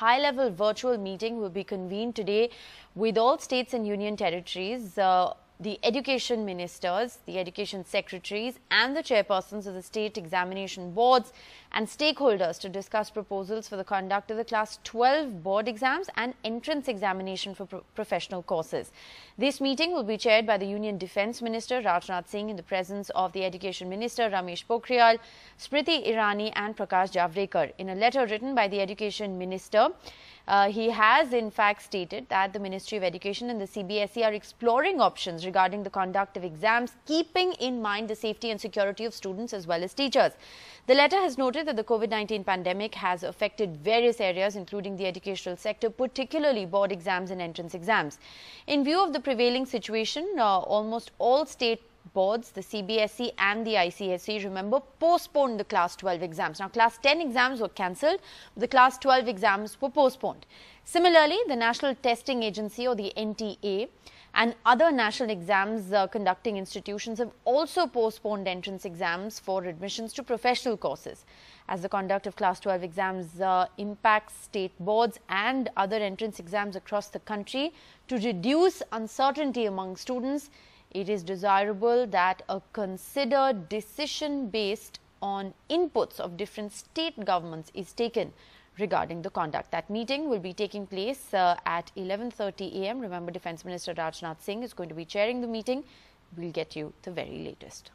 high-level virtual meeting will be convened today with all states and union territories uh, the education ministers, the education secretaries and the chairpersons of the state examination boards and stakeholders to discuss proposals for the conduct of the class 12 board exams and entrance examination for pro professional courses. This meeting will be chaired by the Union Defence Minister Rajnath Singh in the presence of the Education Minister Ramesh Pokhriyal, Smriti Irani and Prakash Javrekar. In a letter written by the Education Minister, uh, he has in fact stated that the Ministry of Education and the CBSE are exploring options regarding the conduct of exams, keeping in mind the safety and security of students as well as teachers. The letter has noted that the COVID-19 pandemic has affected various areas including the educational sector, particularly board exams and entrance exams. In view of the prevailing situation, uh, almost all state boards, the CBSE and the ICSE, remember, postponed the class 12 exams. Now, class 10 exams were cancelled, the class 12 exams were postponed. Similarly, the National Testing Agency or the NTA and other national exams uh, conducting institutions have also postponed entrance exams for admissions to professional courses. As the conduct of class 12 exams uh, impacts state boards and other entrance exams across the country to reduce uncertainty among students, it is desirable that a considered decision based on inputs of different state governments is taken regarding the conduct. That meeting will be taking place uh, at 11.30 a.m. Remember, Defence Minister Rajnath Singh is going to be chairing the meeting. We'll get you the very latest.